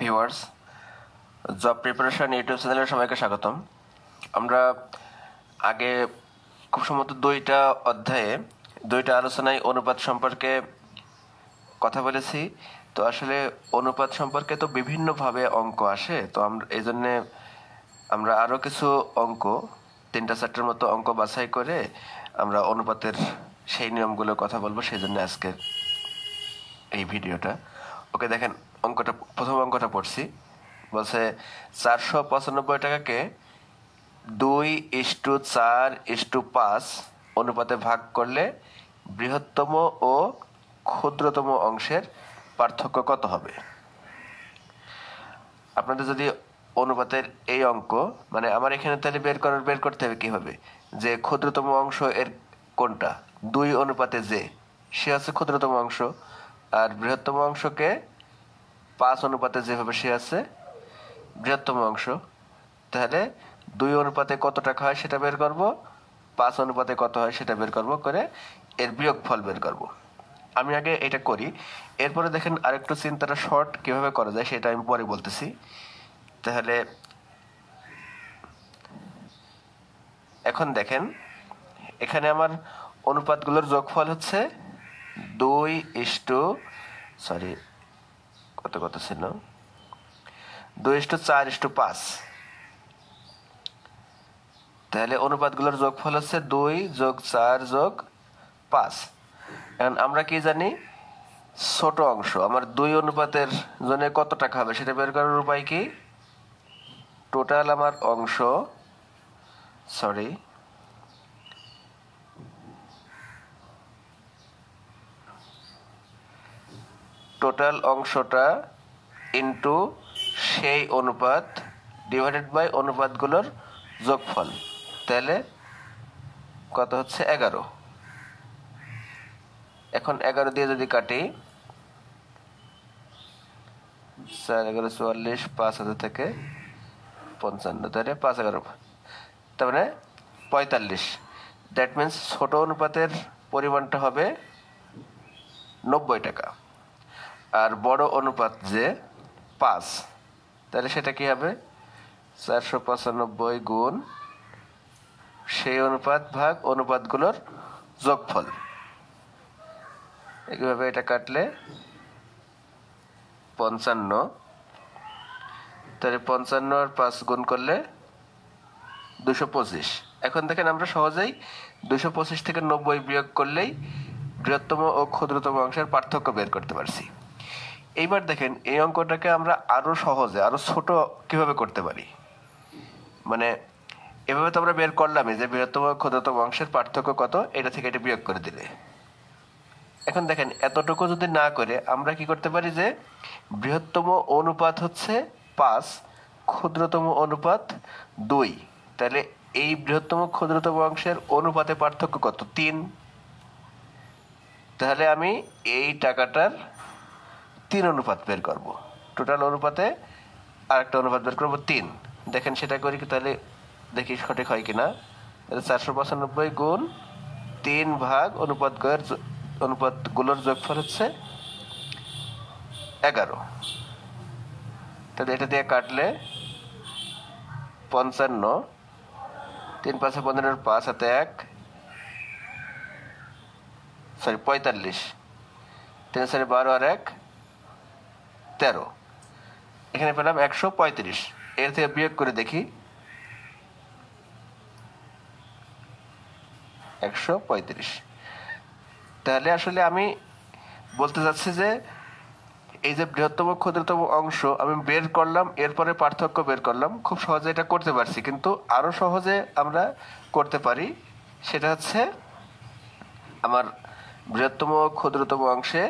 viewers job preparation YouTube চ্যানেলে সবাইকে স্বাগতম আমরা আগে খুব সম্ভবত দুইটা অধ্যায়ে দুইটা আলোচনায় অনুপাত সম্পর্কে কথা বলেছি তো আসলে অনুপাত সম্পর্কে তো বিভিন্নভাবে অঙ্ক আসে তো আমরা এই জন্যে আমরা আরও কিছু অঙ্ক তিনটা চারটার মতো অঙ্ক বাছাই করে আমরা অনুপাতের সেই নিয়মগুলো কথা বলবো সেই জন্য আজকের এই ভিডিওটা ওকে দেখেন অঙ্কটা প্রথম অঙ্কটা পড়ছি বলছে চারশো পঁচানব্বই টাকাকে দুই ইস্টু চার ইস্টু পাঁচ অনুপাতে ভাগ করলে বৃহত্তম ও ক্ষুদ্রতম অংশের পার্থক্য কত হবে আপনাদের যদি অনুপাতের এই অঙ্ক মানে আমার এখানে তাহলে বের করার বের করতে হবে কীভাবে যে ক্ষুদ্রতম অংশ এর কোনটা দুই অনুপাতে যে সে হচ্ছে ক্ষুদ্রতম অংশ আর বৃহত্তম অংশকে পাঁচ অনুপাতে যেভাবে সে আছে বৃহত্তম অংশ তাহলে দুই অনুপাতে কত টাকা হয় সেটা বের করব পাঁচ অনুপাতে কত হয় সেটা বের করব করে এর বিয়োগ ফল বের করব আমি আগে এটা করি এরপরে দেখেন আরেকটু চিন্তাটা শর্ট কিভাবে করা যায় সেটা আমি পরে বলতেছি তাহলে এখন দেখেন এখানে আমার অনুপাতগুলোর যোগফল হচ্ছে দুই ইস্টু সরি কত কত ছিল দুই ইস্টু চার ইস্টু পাঁচ তাহলে অনুপাতগুলোর যোগফল হচ্ছে দুই যোগ চার যোগ পাঁচ এখন আমরা কি জানি ছোট অংশ আমার দুই অনুপাতের জন্য কত টাকা হবে সেটা বের করার উপায় কি টোটাল আমার অংশ সরি টোটাল অংশটা ইন্টু সেই অনুপাত ডিভাইডেড বাই অনুপাতগুলোর যোগফল তাহলে কত হচ্ছে এগারো এখন এগারো দিয়ে যদি কাটি চার এগারো চুয়াল্লিশ পাঁচ হাজার থেকে পঞ্চান্ন তাহলে পাঁচ এগারো তার মানে পঁয়তাল্লিশ দ্যাট মিন্স ছোটো অনুপাতের পরিমাণটা হবে নব্বই টাকা আর বড় অনুপাত যে পাঁচ তাহলে সেটা কি হবে চারশো পঁচানব্বই গুণ সেই অনুপাত ভাগ অনুপাতগুলোর যোগফল এইভাবে এটা কাটলে পঞ্চান্ন তাহলে পঞ্চান্ন আর পাঁচ গুণ করলে দুশো পঁচিশ এখন দেখেন আমরা সহজেই দুশো পঁচিশ থেকে নব্বই বিয়োগ করলেই বৃহত্তম ও ক্ষুদ্রতম অংশের পার্থক্য বের করতে পারছি এইবার দেখেন এই অঙ্কটাকে আমরা আরও সহজে আরও ছোট কিভাবে করতে পারি মানে এভাবে তো আমরা বের করলামই যে বৃহত্তম ক্ষুদ্রতম অংশের পার্থক্য কত এটা থেকে এটা বিয়োগ করে দিলে এখন দেখেন এতটুকু যদি না করে আমরা কি করতে পারি যে বৃহত্তম অনুপাত হচ্ছে পাঁচ ক্ষুদ্রতম অনুপাত দুই তাহলে এই বৃহত্তম ক্ষুদ্রতম অংশের অনুপাতে পার্থক্য কত তিন তাহলে আমি এই টাকাটার তিন অনুপাত বের করব টোটাল অনুপাতে আর একটা অনুপাত বের করবো তিন দেখেন সেটা করি কি তাহলে দেখি সঠিক হয় কি না তাহলে চারশো পঁচানব্বই গুণ তিন ভাগ অনুপাত গয়ের অনুপাতগুলোর যোগফল হচ্ছে এগারো তাহলে এটা দিয়ে কাটলে পঞ্চান্ন তিন পাঁচে পনেরোর পাঁচ হাতে এক সরি পঁয়তাল্লিশ তিন সরি বারো আর এক তেরো এখানে পেলাম একশো পঁয়ত্রিশ এর থেকে বিয়োগ করে দেখি একশো পঁয়ত্রিশ তাহলে আসলে আমি বলতে চাচ্ছি যে এই যে বৃহত্তম ক্ষুদ্রতম অংশ আমি বের করলাম এরপরে পার্থক্য বের করলাম খুব সহজে এটা করতে পারছি কিন্তু আরও সহজে আমরা করতে পারি সেটা হচ্ছে আমার বৃহত্তম ক্ষুদ্রতম অংশে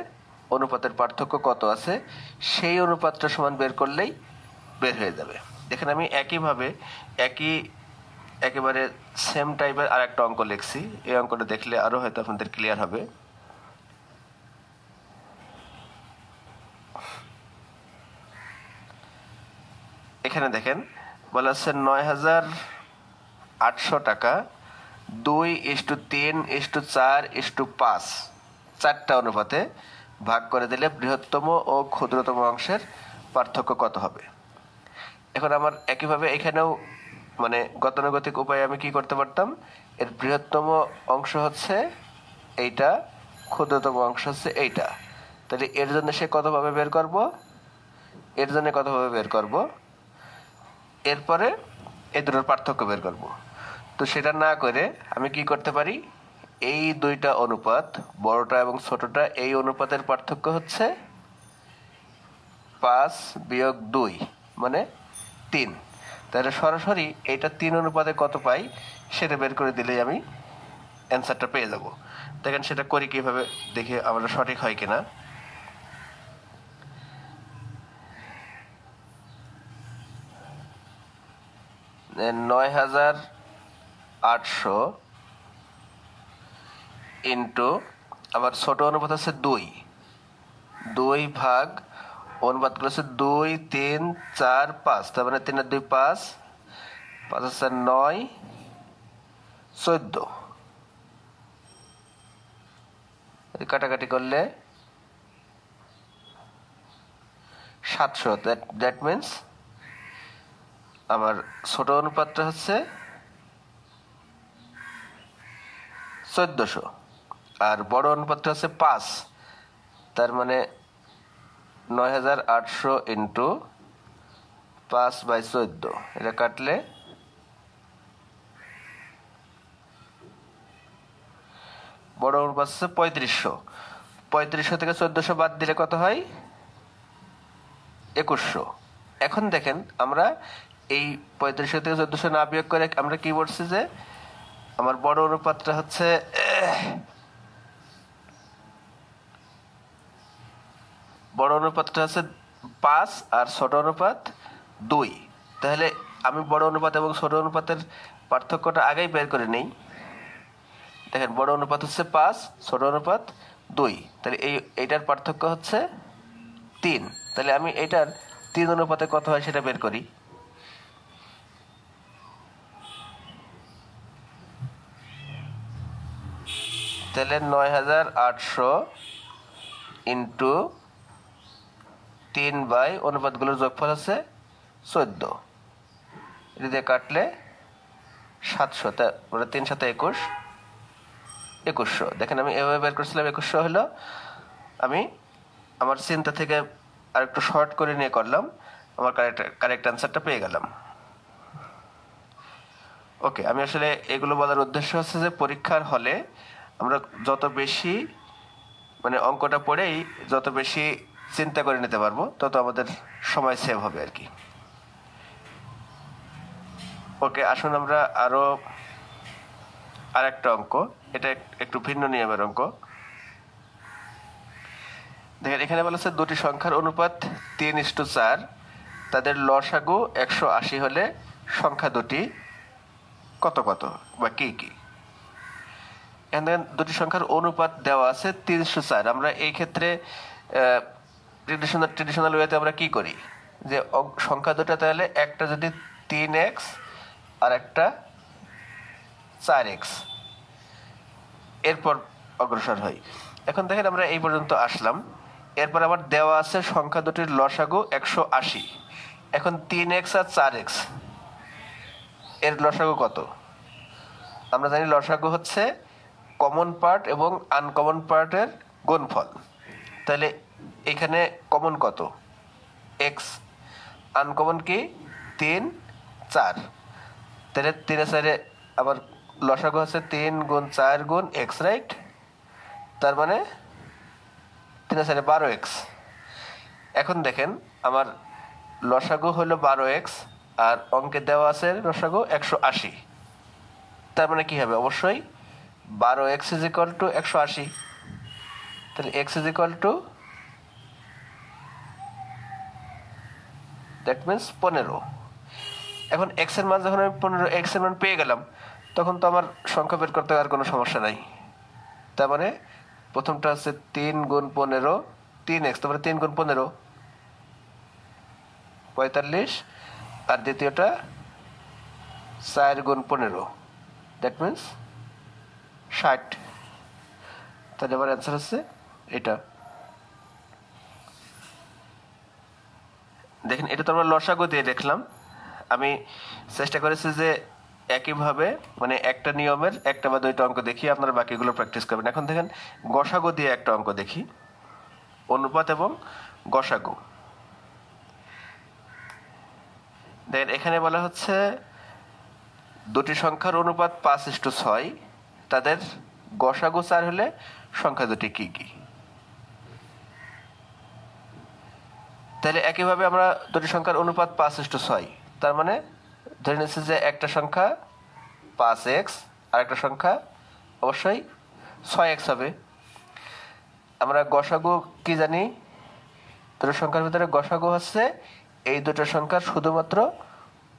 অনুপাতের পার্থক্য কত আছে সেই অনুপাতটা সমান বের করলেই বের হয়ে যাবে দেখেন আমি একইভাবে একই একেবারে সেম টাইপের আর একটা অঙ্ক লিখছি এই অঙ্কটা দেখলে আরও হয়তো আপনাদের ক্লিয়ার হবে এখানে দেখেন বলা আছে নয় হাজার আটশো টাকা দুই ইস টু তিন ইস টু চার ইস টু পাঁচ চারটা অনুপাতে ভাগ করে দিলে বৃহত্তম ও ক্ষুদ্রতম অংশের পার্থক্য কত হবে এখন আমার একইভাবে এখানেও মানে গতানুগতিক উপায়ে আমি কি করতে পারতাম এর বৃহত্তম অংশ হচ্ছে এইটা ক্ষুদ্রতম অংশ হচ্ছে এইটা তাহলে এর জন্য সে কতভাবে বের করব এর জন্য কতভাবে বের করব এরপরে এ দুটোর পার্থক্য বের করব তো সেটা না করে আমি কি করতে পারি এই দুইটা অনুপাত বড়টা এবং ছোটটা এই অনুপাতের পার্থক্য হচ্ছে পাঁচ বিয়োগ দুই মানে তিন তাহলে সরাসরি এটা তিন অনুপাতে কত পাই সেটা বের করে দিলেই আমি অ্যান্সারটা পেয়ে যাব দেখেন সেটা করি কীভাবে দেখে আমরা সঠিক হয় কিনা নয় হাজার আটশো ইন্টু আবার ছোটো অনুপাত আছে দুই দুই ভাগ অনুপাতগুলো হচ্ছে দুই তিন চার পাঁচ তার মানে তিনের দুই পাঁচ পাঁচ হাজার নয় চোদ্দ কাটাকাটি করলে সাতশো দ্যাট দ্যাট মিন্স আমার ছোট অনুপাতটা হচ্ছে চোদ্দশো আর বড় অনুপাতটা হচ্ছে পাঁচ তার মানে নয় হাজার আটশো ইন্টু পাঁচ বাই চোদ্দ এটা কাটলে বড় অনুপাত হচ্ছে পঁয়ত্রিশশো পঁয়ত্রিশশো থেকে চোদ্দশো বাদ দিলে কত হয় একুশশো এখন দেখেন আমরা এই পঁয়ত্রিশশো থেকে চোদ্দশো না বিয়োগ করে আমরা কি বলছি যে আমার বড় অনুপাতটা হচ্ছে বড় অনুপাতটা আছে পাঁচ আর ছোট অনুপাত দুই তাহলে আমি বড় অনুপাত এবং ছোট অনুপাতের পার্থক্যটা আগেই বের করে নেই দেখেন বড় অনুপাত হচ্ছে পাঁচ ছোট অনুপাত দুই তাহলে এই এইটার পার্থক্য হচ্ছে তিন তাহলে আমি এটার তিন অনুপাতে কত হয় সেটা বের করি তাহলে নয় হাজার আটশো ইন্টু তিন বাই অনুপাতগুলোর যোগফল আছে চোদ্দ এটা দিয়ে কাটলে সাতশো মানে তিন সাথে একুশ একুশশো দেখেন আমি এভাবে বের করছিলাম একুশশো হলো আমি আমার চিন্তা থেকে আর একটু শর্ট করে নিয়ে করলাম আমার কারেক্ট কারেক্ট অ্যান্সারটা পেয়ে গেলাম ওকে আমি আসলে এগুলো বলার উদ্দেশ্য হচ্ছে যে পরীক্ষার হলে আমরা যত বেশি মানে অঙ্কটা পড়েই যত বেশি চিন্তা করে নিতে পারবো তত আমাদের সময় সেভ হবে আর কি ওকে আসুন আমরা আরও একটা অঙ্ক এটা একটু ভিন্ন নিয়মের অঙ্ক দেখেন এখানে বলা হচ্ছে দুটি সংখ্যার অনুপাত তিন ইস্টু চার তাদের লসাগু একশো আশি হলে সংখ্যা দুটি কত কত বা কি কি এখানে দুটি সংখ্যার অনুপাত দেওয়া আছে তিনশো চার আমরা এই ক্ষেত্রে ট্রেডিশনাল ট্রেডিশনাল ওয়েতে আমরা কি করি যে সংখ্যা দুটো তাহলে একটা যদি তিন এক্স আর একটা চার এক্স এরপর অগ্রসর হয় এখন দেখেন আমরা এই পর্যন্ত আসলাম এরপর আবার দেওয়া আছে সংখ্যা দুটির লসাগু একশো আশি এখন তিন এক্স আর চার এক্স এর লসাগু কত আমরা জানি লসাগু হচ্ছে কমন পার্ট এবং আনকমন পার্টের গুণফল তাহলে এখানে কমন কত এক্স আনকমন কি তিন চার তাহলে তিনে চারে আবার লসাগু হচ্ছে তিন গুণ চার গুণ এক্স রাইট তার মানে তিনে চারে বারো এক্স এখন দেখেন আমার লসাগু হলো বারো এক্স আর অঙ্কে দেওয়া আছে লসাগু একশো আশি তার মানে কী হবে অবশ্যই বারো এক্স ইজ ইকাল টু একশো আশি তাহলে X is equal to that means পনেরো এখন এক্সের মান যখন আমি পনেরো এক্সের মান পেয়ে গেলাম তখন তো আমার সংখ্যা বের করতে আর কোনো সমস্যা নাই তার মানে প্রথমটা হচ্ছে তিন গুণ পনেরো তিন এক্স তারপরে তিন গুণ পনেরো পঁয়তাল্লিশ আর দ্বিতীয়টা চার গুণ পনেরো দ্যাট মিন্স ষাট তাহলে আমার অ্যান্সার হচ্ছে এটা দেখেন এটা তো আমরা লসাগো দিয়ে দেখলাম আমি চেষ্টা করেছি যে একইভাবে মানে একটা নিয়মের একটা বা দুইটা অঙ্ক দেখি আপনারা বাকিগুলো প্র্যাকটিস করবেন এখন দেখেন গসাগো দিয়ে একটা অঙ্ক দেখি অনুপাত এবং গসাগু দেখেন এখানে বলা হচ্ছে দুটি সংখ্যার অনুপাত পাঁচ ইস্টু ছয় তাদের গসাগু চার হলে সংখ্যা দুটি কী কী তাহলে একইভাবে আমরা দুটি সংখ্যার অনুপাত পাঁচ ইস্ট ছয় তার মানে ধরে নিচ্ছি যে একটা সংখ্যা পাঁচ এক্স আর একটা সংখ্যা অবশ্যই ছয় এক্স হবে আমরা গসাগু কি জানি দুটো সংখ্যার ভিতরে গসাগু হচ্ছে এই দুটো সংখ্যার শুধুমাত্র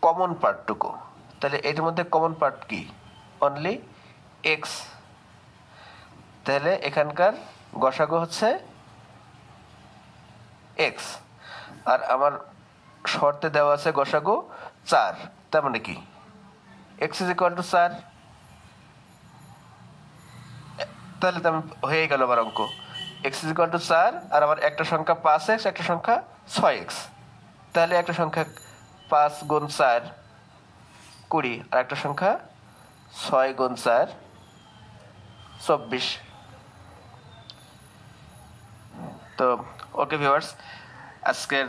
কমন পার্টটুকু তাহলে এটার মধ্যে কমন পার্ট কি অনলি এক্স তাহলে এখানকার গসাগু হচ্ছে এক্স আর আমার শর্তে দেওয়া আছে গোসাগো চার তার মানে কি এক্স ইজ ইকুয়াল টু চার তাহলে তো আমি হয়ে গেল আমার অঙ্ক এক্স ইজ ইকুয়াল টু চার আর আমার একটা সংখ্যা পাঁচ এক্স একটা সংখ্যা ছয় এক্স তাহলে একটা সংখ্যা পাঁচ গুণ চার কুড়ি আর একটা সংখ্যা ছয় গুণ চার চব্বিশ তো ওকে ভিউয়ার্স আজকের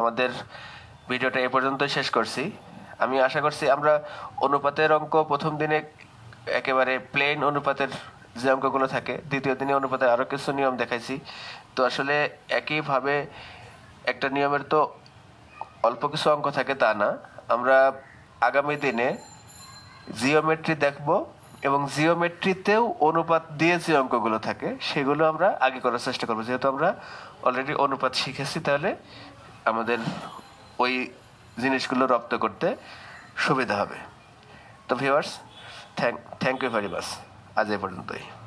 আমাদের ভিডিওটা এ পর্যন্ত শেষ করছি আমি আশা করছি আমরা অনুপাতের অঙ্ক প্রথম দিনে একেবারে প্লেন অনুপাতের যে অঙ্কগুলো থাকে দ্বিতীয় দিনে অনুপাতের আরও কিছু নিয়ম দেখাইছি তো আসলে একইভাবে একটা নিয়মের তো অল্প কিছু অঙ্ক থাকে তা না আমরা আগামী দিনে জিওমেট্রি দেখব এবং জিওমেট্রিতেও অনুপাত দিয়ে যে অঙ্কগুলো থাকে সেগুলো আমরা আগে করার চেষ্টা করবো যেহেতু আমরা অলরেডি অনুপাত শিখেছি তাহলে আমাদের ওই জিনিসগুলো রপ্ত করতে সুবিধা হবে তো viewers thank thank you very much আজ এ পর্যন্তই